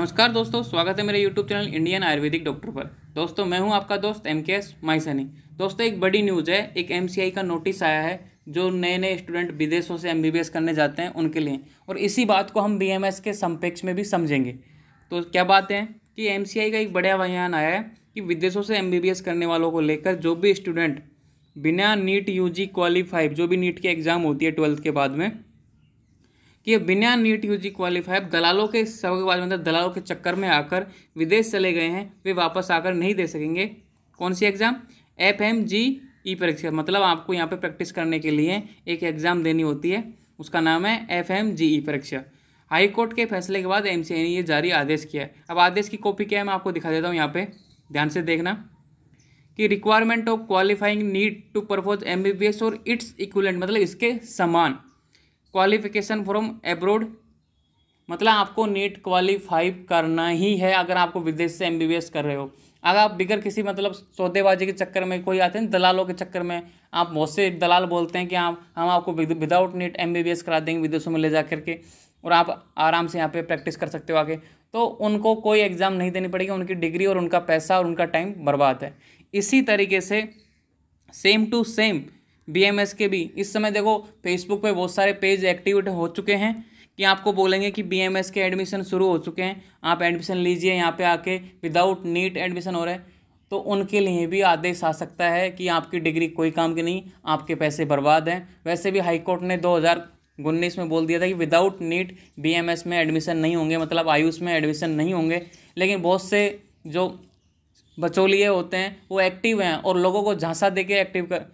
नमस्कार दोस्तों स्वागत है मेरे YouTube channel Indian Ayurvedic doctor पर दोस्तों मैं हूं आपका दोस्त एम के एस दोस्तों एक बड़ी न्यूज़ है एक एम का नोटिस आया है जो नए नए स्टूडेंट विदेशों से एम करने जाते हैं उनके लिए और इसी बात को हम बी के संपेक्ष में भी समझेंगे तो क्या बात है कि एम का एक बड़ा बयान आया है कि विदेशों से एम करने वालों को लेकर जो भी स्टूडेंट बिना नीट यू जी क्वालिफाइड जो भी नीट की एग्ज़ाम होती है ट्वेल्थ के बाद में कि बिना नीट यूजी क्वालिफाइड दलालों के सौगेबाज मतलब दलालों के चक्कर में आकर विदेश चले गए हैं वे वापस आकर नहीं दे सकेंगे कौन सी exam F M G E परीक्षा मतलब आपको यहाँ पे प्रैक्टिस करने के लिए एक एग्ज़ाम देनी होती है उसका नाम है एफ एम जी ई परीक्षा हाई कोर्ट के फैसले के बाद एम सी ने ये जारी आदेश किया है अब आदेश की कॉपी क्या है मैं आपको दिखा देता हूँ यहाँ पे ध्यान से देखना कि requirement of qualifying need to pursue M B B S और इट्स इक्वलेंट मतलब इसके समान क्वालिफिकेशन फ्रॉम एब्रोड मतलब आपको नीट क्वालिफाई करना ही है अगर आपको विदेश से एमबीबीएस कर रहे हो अगर आप बिगर किसी मतलब सौदेबाजी के चक्कर में कोई आते हैं दलालों के चक्कर में आप बहुत से दलाल बोलते हैं कि आप हम आपको विदाउट नीट एम करा देंगे विदेशों में ले जा करके और आप आराम से यहाँ पे प्रैक्टिस कर सकते हो आगे तो उनको कोई एग्ज़ाम नहीं देनी पड़ेगी उनकी डिग्री और उनका पैसा और उनका टाइम बर्बाद है इसी तरीके से सेम टू सेम बी के भी इस समय देखो फेसबुक पे बहुत सारे पेज एक्टिवेट हो चुके हैं कि आपको बोलेंगे कि बी के एडमिशन शुरू हो चुके हैं आप एडमिशन लीजिए यहाँ पे आके विदाउट नीट एडमिशन हो रहा है तो उनके लिए भी आदेश आ सकता है कि आपकी डिग्री कोई काम की नहीं आपके पैसे बर्बाद हैं वैसे भी हाईकोर्ट ने दो उन्नीस में बोल दिया था कि विदाउट नीट बीएमएस में एडमिशन नहीं होंगे मतलब आयुष में एडमिशन नहीं होंगे लेकिन बहुत से जो बचौलिए होते हैं वो एक्टिव हैं और लोगों को झांसा दे के एक्टिव कर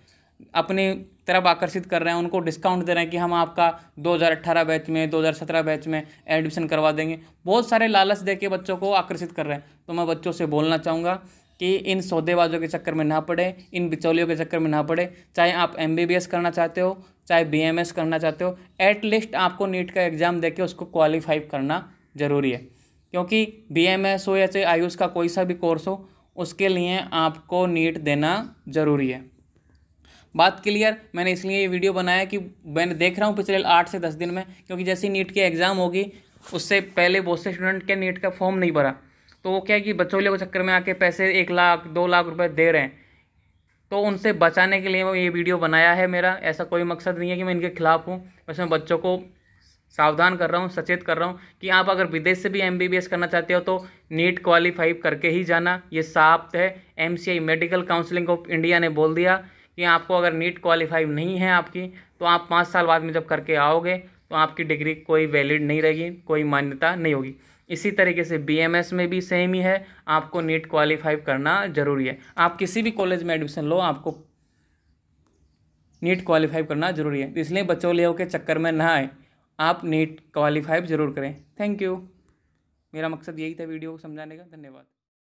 अपने तरफ आकर्षित कर रहे हैं उनको डिस्काउंट दे रहे हैं कि हम आपका 2018 बैच में 2017 बैच में एडमिशन करवा देंगे बहुत सारे लालच दे के बच्चों को आकर्षित कर रहे हैं तो मैं बच्चों से बोलना चाहूँगा कि इन सौदेबाजों के चक्कर में ना पड़े इन बिचौलियों के चक्कर में ना पड़े चाहे आप एम करना चाहते हो चाहे बी करना चाहते हो एटलीस्ट आपको नीट का एग्ज़ाम दे के उसको क्वालिफाई करना ज़रूरी है क्योंकि बी हो या चाहे आयुष का कोई सा भी कोर्स हो उसके लिए आपको नीट देना ज़रूरी है बात क्लियर मैंने इसलिए ये वीडियो बनाया कि मैंने देख रहा हूँ पिछले आठ से दस दिन में क्योंकि जैसे नीट की एग्ज़ाम होगी उससे पहले बहुत से स्टूडेंट के नीट का फॉर्म नहीं भरा तो वो क्या है कि बच्चों के चक्कर में आके पैसे एक लाख दो लाख रुपए दे रहे हैं तो उनसे बचाने के लिए वो ये वीडियो बनाया है मेरा ऐसा कोई मकसद नहीं है कि मैं इनके खिलाफ हूँ बस मैं बच्चों को सावधान कर रहा हूँ सचेत कर रहा हूँ कि आप अगर विदेश से भी एम करना चाहते हो तो नीट क्वालिफाई करके ही जाना ये साफ है M medical counselling of India ने बोल दिया कि आपको अगर नीट क्वालिफाई नहीं है आपकी तो आप पाँच साल बाद में जब करके आओगे तो आपकी डिग्री कोई वैलिड नहीं रहेगी कोई मान्यता नहीं होगी इसी तरीके से बीएमएस में भी सेम ही है आपको नीट क्वालिफाई करना ज़रूरी है आप किसी भी कॉलेज में एडमिशन लो आपको नीट क्वालिफाई करना ज़रूरी है इसलिए बच्चों ले के चक्कर में ना आए आप नीट क्वालिफाई ज़रूर करें थैंक यू मेरा मकसद यही था वीडियो को समझाने का धन्यवाद